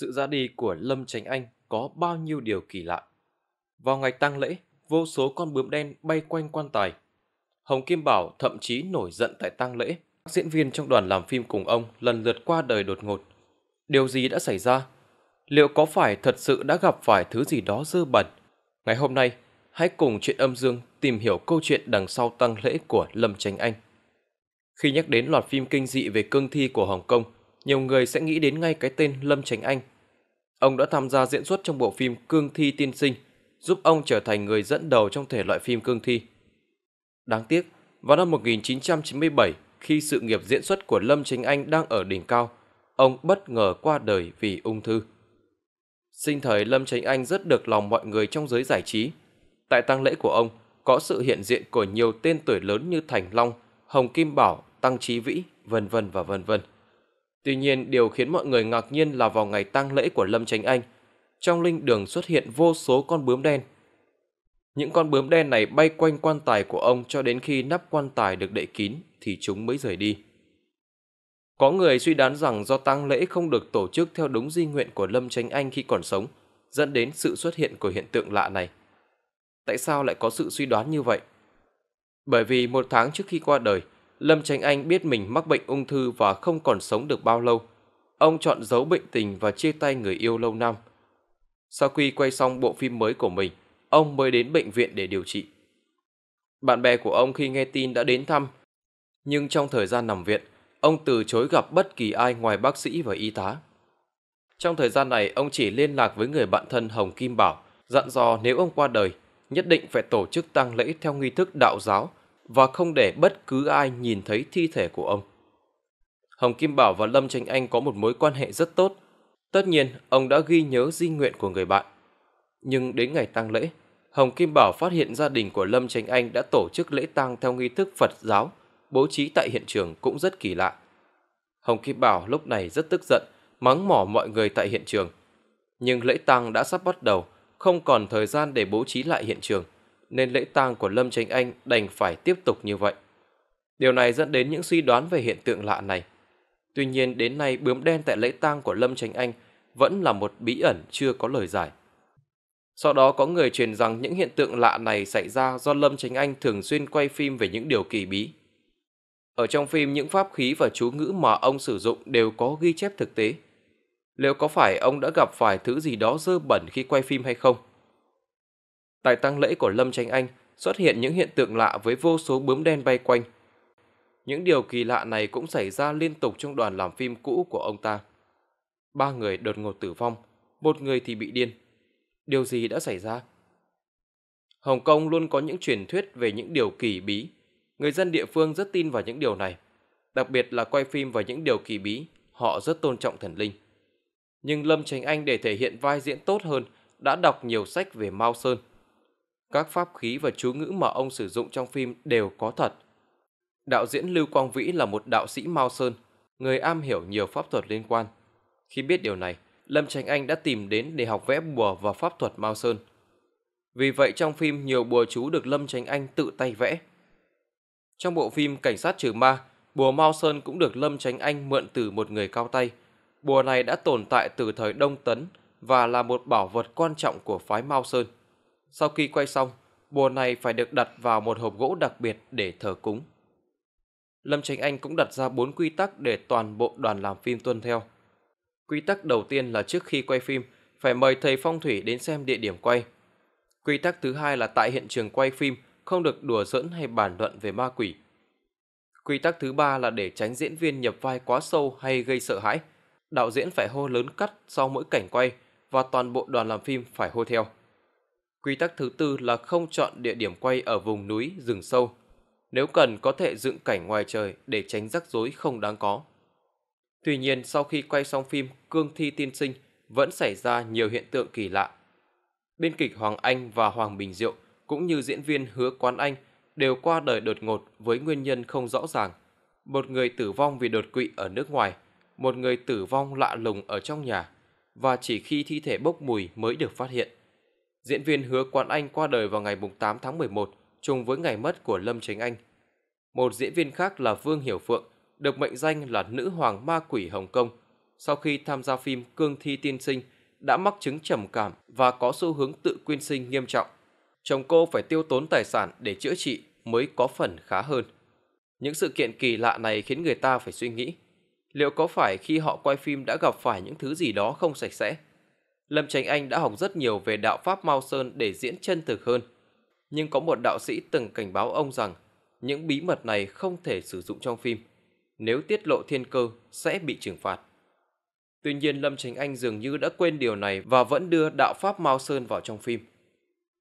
sự ra đi của Lâm Tránh Anh có bao nhiêu điều kỳ lạ. Vào ngày tang lễ, vô số con bướm đen bay quanh quan tài. Hồng Kim Bảo thậm chí nổi giận tại tang lễ. Các diễn viên trong đoàn làm phim cùng ông lần lượt qua đời đột ngột. Điều gì đã xảy ra? Liệu có phải thật sự đã gặp phải thứ gì đó dơ bẩn? Ngày hôm nay, hãy cùng chuyện âm dương tìm hiểu câu chuyện đằng sau tăng lễ của Lâm Tránh Anh. Khi nhắc đến loạt phim kinh dị về cương thi của Hồng Kông nhiều người sẽ nghĩ đến ngay cái tên Lâm Tránh Anh. Ông đã tham gia diễn xuất trong bộ phim Cương Thi Tiên Sinh, giúp ông trở thành người dẫn đầu trong thể loại phim Cương Thi. Đáng tiếc, vào năm 1997, khi sự nghiệp diễn xuất của Lâm Chính Anh đang ở đỉnh cao, ông bất ngờ qua đời vì ung thư. Sinh thời Lâm Chính Anh rất được lòng mọi người trong giới giải trí. Tại tang lễ của ông, có sự hiện diện của nhiều tên tuổi lớn như Thành Long, Hồng Kim Bảo, Tăng Trí Vĩ, vân vân và vân vân. Tuy nhiên, điều khiến mọi người ngạc nhiên là vào ngày tang lễ của Lâm Chánh Anh, trong linh đường xuất hiện vô số con bướm đen. Những con bướm đen này bay quanh quan tài của ông cho đến khi nắp quan tài được đậy kín thì chúng mới rời đi. Có người suy đoán rằng do tang lễ không được tổ chức theo đúng di nguyện của Lâm Chánh Anh khi còn sống, dẫn đến sự xuất hiện của hiện tượng lạ này. Tại sao lại có sự suy đoán như vậy? Bởi vì một tháng trước khi qua đời, Lâm Tránh Anh biết mình mắc bệnh ung thư và không còn sống được bao lâu. Ông chọn giấu bệnh tình và chia tay người yêu lâu năm. Sau khi quay xong bộ phim mới của mình, ông mới đến bệnh viện để điều trị. Bạn bè của ông khi nghe tin đã đến thăm, nhưng trong thời gian nằm viện, ông từ chối gặp bất kỳ ai ngoài bác sĩ và y tá. Trong thời gian này, ông chỉ liên lạc với người bạn thân Hồng Kim Bảo, dặn dò nếu ông qua đời, nhất định phải tổ chức tang lễ theo nghi thức đạo giáo – và không để bất cứ ai nhìn thấy thi thể của ông. Hồng Kim Bảo và Lâm Tranh Anh có một mối quan hệ rất tốt. Tất nhiên, ông đã ghi nhớ di nguyện của người bạn. Nhưng đến ngày tang lễ, Hồng Kim Bảo phát hiện gia đình của Lâm Tranh Anh đã tổ chức lễ tang theo nghi thức Phật giáo, bố trí tại hiện trường cũng rất kỳ lạ. Hồng Kim Bảo lúc này rất tức giận, mắng mỏ mọi người tại hiện trường. Nhưng lễ tang đã sắp bắt đầu, không còn thời gian để bố trí lại hiện trường nên lễ tang của Lâm Tránh Anh đành phải tiếp tục như vậy. Điều này dẫn đến những suy đoán về hiện tượng lạ này. Tuy nhiên đến nay bướm đen tại lễ tang của Lâm Tránh Anh vẫn là một bí ẩn chưa có lời giải. Sau đó có người truyền rằng những hiện tượng lạ này xảy ra do Lâm Tránh Anh thường xuyên quay phim về những điều kỳ bí. Ở trong phim những pháp khí và chú ngữ mà ông sử dụng đều có ghi chép thực tế. Liệu có phải ông đã gặp phải thứ gì đó dơ bẩn khi quay phim hay không? tại tăng lễ của Lâm Tranh Anh xuất hiện những hiện tượng lạ với vô số bướm đen bay quanh. Những điều kỳ lạ này cũng xảy ra liên tục trong đoàn làm phim cũ của ông ta. Ba người đột ngột tử vong, một người thì bị điên. Điều gì đã xảy ra? Hồng Kông luôn có những truyền thuyết về những điều kỳ bí. Người dân địa phương rất tin vào những điều này. Đặc biệt là quay phim vào những điều kỳ bí, họ rất tôn trọng thần linh. Nhưng Lâm Tránh Anh để thể hiện vai diễn tốt hơn đã đọc nhiều sách về Mao Sơn các pháp khí và chú ngữ mà ông sử dụng trong phim đều có thật. Đạo diễn Lưu Quang Vĩ là một đạo sĩ Mao Sơn, người am hiểu nhiều pháp thuật liên quan. Khi biết điều này, Lâm Tránh Anh đã tìm đến để học vẽ bùa và pháp thuật Mao Sơn. Vì vậy trong phim nhiều bùa chú được Lâm Tránh Anh tự tay vẽ. Trong bộ phim Cảnh sát trừ ma, bùa Mao Sơn cũng được Lâm Tránh Anh mượn từ một người cao tay. Bùa này đã tồn tại từ thời Đông Tấn và là một bảo vật quan trọng của phái Mao Sơn sau khi quay xong, bùa này phải được đặt vào một hộp gỗ đặc biệt để thờ cúng. Lâm Tránh Anh cũng đặt ra bốn quy tắc để toàn bộ đoàn làm phim tuân theo. Quy tắc đầu tiên là trước khi quay phim, phải mời thầy phong thủy đến xem địa điểm quay. Quy tắc thứ hai là tại hiện trường quay phim không được đùa giỡn hay bàn luận về ma quỷ. Quy tắc thứ ba là để tránh diễn viên nhập vai quá sâu hay gây sợ hãi. Đạo diễn phải hô lớn cắt sau mỗi cảnh quay và toàn bộ đoàn làm phim phải hô theo. Quy tắc thứ tư là không chọn địa điểm quay ở vùng núi, rừng sâu. Nếu cần có thể dựng cảnh ngoài trời để tránh rắc rối không đáng có. Tuy nhiên sau khi quay xong phim Cương Thi Tiên Sinh vẫn xảy ra nhiều hiện tượng kỳ lạ. Biên kịch Hoàng Anh và Hoàng Bình Diệu cũng như diễn viên Hứa Quán Anh đều qua đời đột ngột với nguyên nhân không rõ ràng. Một người tử vong vì đột quỵ ở nước ngoài, một người tử vong lạ lùng ở trong nhà và chỉ khi thi thể bốc mùi mới được phát hiện. Diễn viên Hứa Quán Anh qua đời vào ngày 8 tháng 11, trùng với ngày mất của Lâm Chính Anh. Một diễn viên khác là Vương Hiểu Phượng, được mệnh danh là nữ hoàng ma quỷ Hồng Kông, sau khi tham gia phim Cương Thi Tiên Sinh đã mắc chứng trầm cảm và có xu hướng tự quyên sinh nghiêm trọng. Chồng cô phải tiêu tốn tài sản để chữa trị mới có phần khá hơn. Những sự kiện kỳ lạ này khiến người ta phải suy nghĩ, liệu có phải khi họ quay phim đã gặp phải những thứ gì đó không sạch sẽ? Lâm Tránh Anh đã học rất nhiều về đạo Pháp Mao Sơn để diễn chân thực hơn. Nhưng có một đạo sĩ từng cảnh báo ông rằng những bí mật này không thể sử dụng trong phim. Nếu tiết lộ thiên cơ sẽ bị trừng phạt. Tuy nhiên Lâm Tránh Anh dường như đã quên điều này và vẫn đưa đạo Pháp Mao Sơn vào trong phim.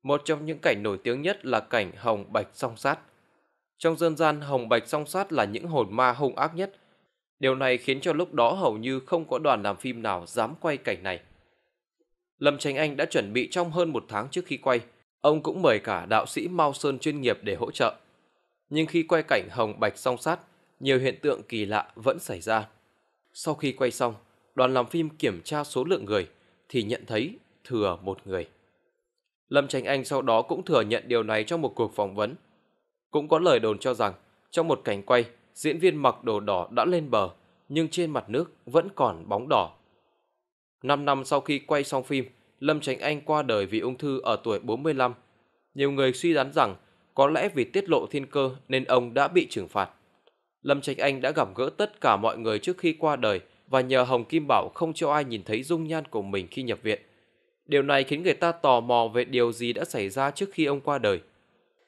Một trong những cảnh nổi tiếng nhất là cảnh Hồng Bạch song sát. Trong dân gian, Hồng Bạch song sát là những hồn ma hung ác nhất. Điều này khiến cho lúc đó hầu như không có đoàn làm phim nào dám quay cảnh này. Lâm Tranh Anh đã chuẩn bị trong hơn một tháng trước khi quay. Ông cũng mời cả đạo sĩ Mao Sơn chuyên nghiệp để hỗ trợ. Nhưng khi quay cảnh hồng bạch song sát, nhiều hiện tượng kỳ lạ vẫn xảy ra. Sau khi quay xong, đoàn làm phim kiểm tra số lượng người thì nhận thấy thừa một người. Lâm Tranh Anh sau đó cũng thừa nhận điều này trong một cuộc phỏng vấn. Cũng có lời đồn cho rằng trong một cảnh quay, diễn viên mặc đồ đỏ đã lên bờ nhưng trên mặt nước vẫn còn bóng đỏ 5 năm sau khi quay xong phim, Lâm Tránh Anh qua đời vì ung thư ở tuổi 45. Nhiều người suy đoán rằng có lẽ vì tiết lộ thiên cơ nên ông đã bị trừng phạt. Lâm Trạch Anh đã gặp gỡ tất cả mọi người trước khi qua đời và nhờ Hồng Kim Bảo không cho ai nhìn thấy dung nhan của mình khi nhập viện. Điều này khiến người ta tò mò về điều gì đã xảy ra trước khi ông qua đời.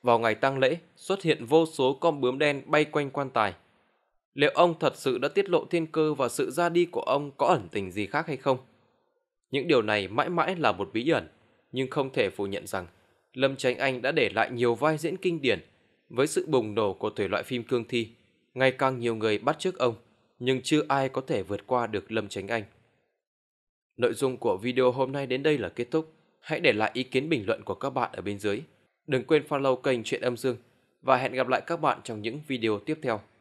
Vào ngày tang lễ, xuất hiện vô số con bướm đen bay quanh quan tài. Liệu ông thật sự đã tiết lộ thiên cơ và sự ra đi của ông có ẩn tình gì khác hay không? Những điều này mãi mãi là một bí ẩn, nhưng không thể phủ nhận rằng Lâm Tránh Anh đã để lại nhiều vai diễn kinh điển. Với sự bùng nổ của thể loại phim cương thi, ngày càng nhiều người bắt chước ông, nhưng chưa ai có thể vượt qua được Lâm Tránh Anh. Nội dung của video hôm nay đến đây là kết thúc. Hãy để lại ý kiến bình luận của các bạn ở bên dưới. Đừng quên follow kênh Chuyện Âm Dương và hẹn gặp lại các bạn trong những video tiếp theo.